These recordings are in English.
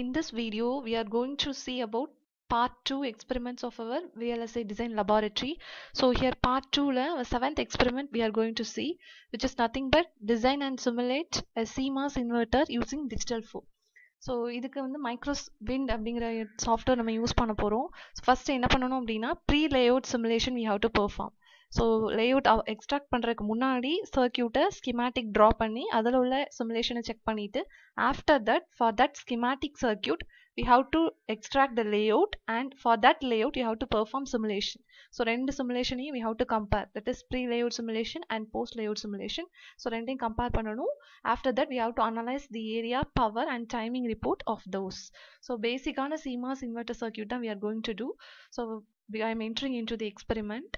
In this video, we are going to see about part 2 experiments of our VLSI design laboratory. So here part 2 la, our seventh experiment we are going to see which is nothing but design and simulate a CMOS inverter using digital flow. So இதுக்கு வந்து Microwind அப்படிங்கிற software நம்ம use பண்ண போகிறோம் first என்ன பண்ணணும் அப்படின்னா pre-layout simulation we have to perform so layout extract பண்ணுறதுக்கு முன்னாடி சர்க்கியூட்டை schematic draw பண்ணி அதில் உள்ள simulation check பண்ணிவிட்டு after that for that schematic circuit we have to extract the layout and for that layout you have to perform simulation so ரெண்டு simulationையும் we have to compare that is pre layout simulation and post layout simulation so ரெண்டையும் compare பண்ணணும் after that we have to analyze the area power and timing report of those so basic on a CMOS inverter circuit தான் we are going to do so I am entering into the experiment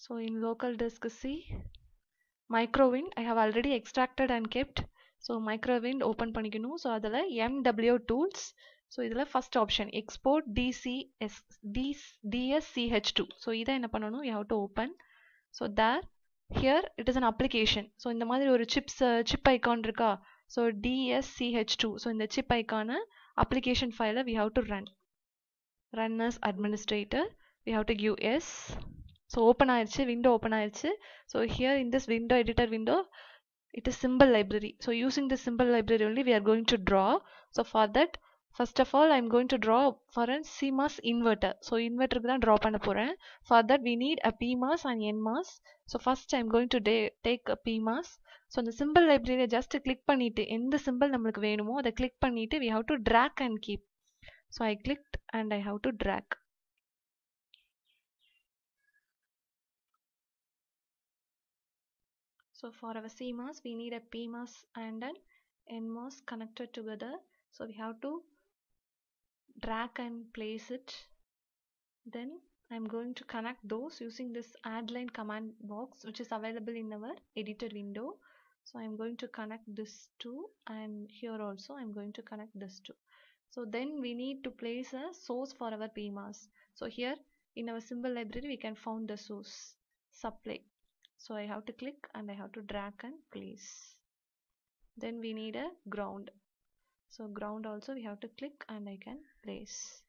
So in local disk C, microwind I have already extracted and kept. So microwind open panikinu So adala MW tools. So idala first option export DCS, DSCH2. So idha enna பண்ணணும் you have to open. So there, here it is an application. So இந்த மாதிரி ஒரு chips, chip icon இருக்கா. So DSCH2. So இந்த chip icon application file we have to run. Run as administrator. We have to give S. Yes. So open ஆயிடுச்சு window open ஆயிடுச்சு so here in this window editor window it is symbol library so using the symbol library only we are going to draw so for that first of all i'm going to draw for a cmas inverter so inverter ku draw பண்ண போறேன் for that we need a pmas and nmas so first i'm going to take a pmas so அந்த symbol library just click பண்ணிட்டு எந்த symbol நமக்கு வேணுமோ அதை click பண்ணிட்டு we have to drag and keep so i clicked and i have to drag So for our CMOS, we need a PMOS and an NMOS connected together. So we have to drag and place it. Then I'm going to connect those using this add line command box which is available in our editor window. So I'm going to connect this two and here also I'm going to connect this two. So then we need to place a source for our PMAS. So here in our symbol library we can find the source supply so I have to click and I have to drag and place then we need a ground so ground also we have to click and I can place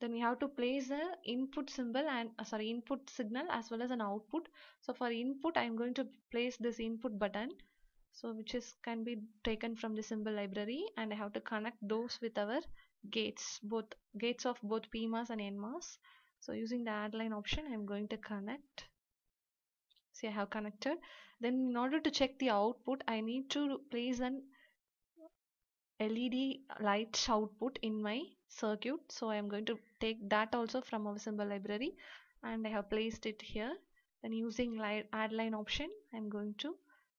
then we have to place the input symbol and uh, sorry input signal as well as an output so for input I'm going to place this input button so which is can be taken from the symbol library and I have to connect those with our gates both gates of both PMAS and NMAS so using the add line option I'm going to connect say I have connected then in order to check the output I need to place an LED light output in my circuit so I am going to take that also from our symbol library and I have placed it here then using light add line option I'm going to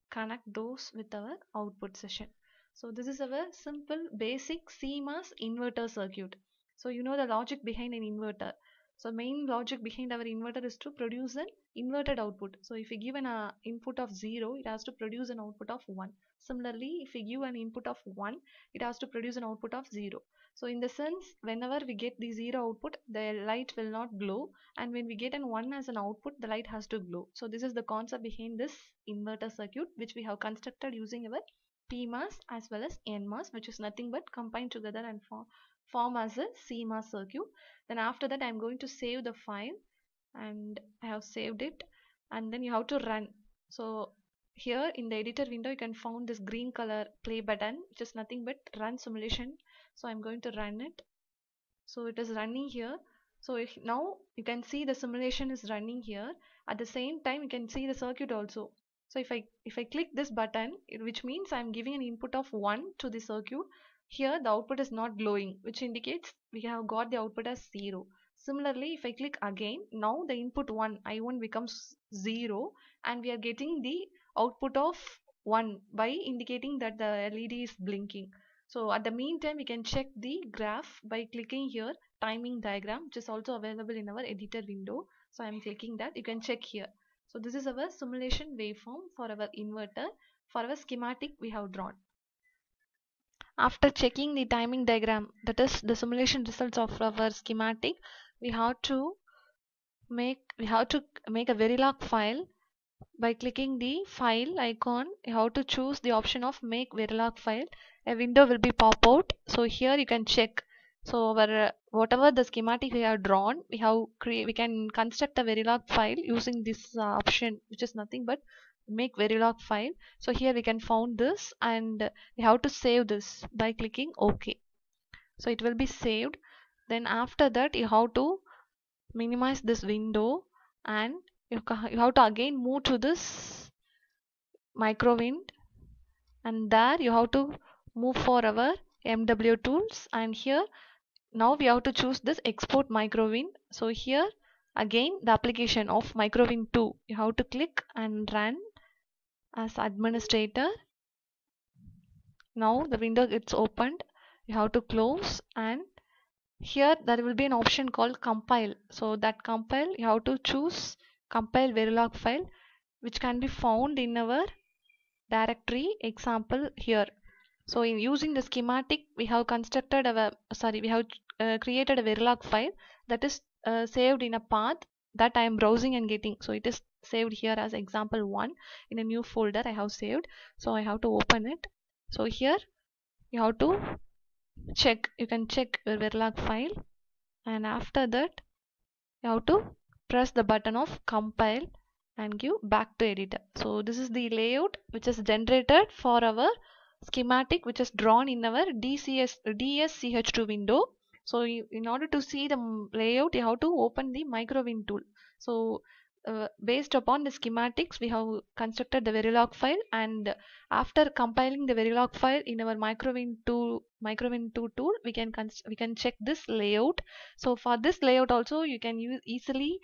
connect those with our output session so this is our simple basic CMOS inverter circuit so you know the logic behind an inverter so main logic behind our inverter is to produce an inverted output. So if we give an uh, input of 0, it has to produce an output of 1. Similarly, if we give an input of 1, it has to produce an output of 0. So in the sense, whenever we get the 0 output, the light will not glow. And when we get an 1 as an output, the light has to glow. So this is the concept behind this inverter circuit, which we have constructed using our PMOS as well as NMOS, which is nothing but combined together and for form as a CMA circuit. Then after that I'm going to save the file and I have saved it and then you have to run. So here in the editor window you can find this green color play button which is nothing but run simulation. So I'm going to run it. So it is running here. So if now you can see the simulation is running here. At the same time you can see the circuit also. So if I if I click this button, it, which means I'm giving an input of 1 to the circuit here the output is not glowing which indicates we have got the output as 0. Similarly, if I click again, now the input 1, I1 becomes 0 and we are getting the output of 1 by indicating that the LED is blinking. So at the meantime, we can check the graph by clicking here timing diagram which is also available in our editor window. So I am taking that. You can check here. So this is our simulation waveform for our inverter. For our schematic we have drawn. After checking the timing diagram, that is the simulation results of our schematic, we have to make we have to make a Verilog file by clicking the file icon you have to choose the option of make verilog file a window will be pop out so here you can check so our whatever the schematic we have drawn we have we can construct a verilog file using this uh, option which is nothing but make verilog file so here we can found this and we have to save this by clicking ok so it will be saved then after that you have to minimize this window and you, you have to again move to this microwind and there you have to move for our MW tools and here now we have to choose this export microwin so here again the application of microwin 2 you have to click and run as administrator now the window gets opened you have to close and here there will be an option called compile so that compile you have to choose compile verilog file which can be found in our directory example here so in using the schematic we have constructed our sorry we have uh, created a Verilog file that is uh, saved in a path that I am browsing and getting. So it is saved here as example 1 in a new folder I have saved. So I have to open it. So here you have to check. You can check your Verilog file and after that you have to press the button of compile and give back to editor. So this is the layout which is generated for our schematic which is drawn in our DCS, DSCH2 window. So you, in order to see the layout, you have to open the microwin tool. So uh, based upon the schematics, we have constructed the Verilog file and after compiling the Verilog file in our microwin tool, microwin 2 tool, we can we can check this layout. So for this layout also, you can use easily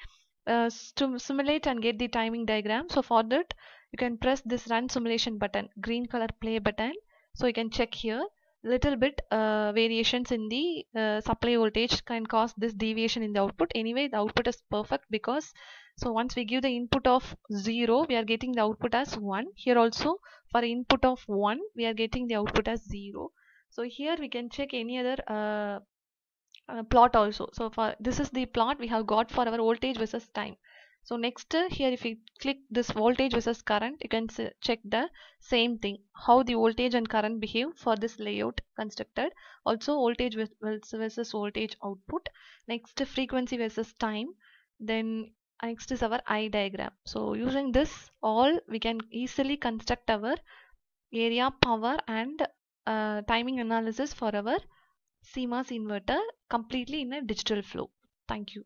uh, to simulate and get the timing diagram. So for that, you can press this run simulation button, green color play button. So you can check here little bit uh, variations in the uh, supply voltage can cause this deviation in the output anyway the output is perfect because so once we give the input of 0 we are getting the output as 1 here also for input of 1 we are getting the output as 0 so here we can check any other uh, uh plot also so for this is the plot we have got for our voltage versus time so next here if you click this voltage versus current you can check the same thing how the voltage and current behave for this layout constructed also voltage versus voltage output next frequency versus time then next is our I diagram so using this all we can easily construct our area power and uh, timing analysis for our CMOS inverter completely in a digital flow thank you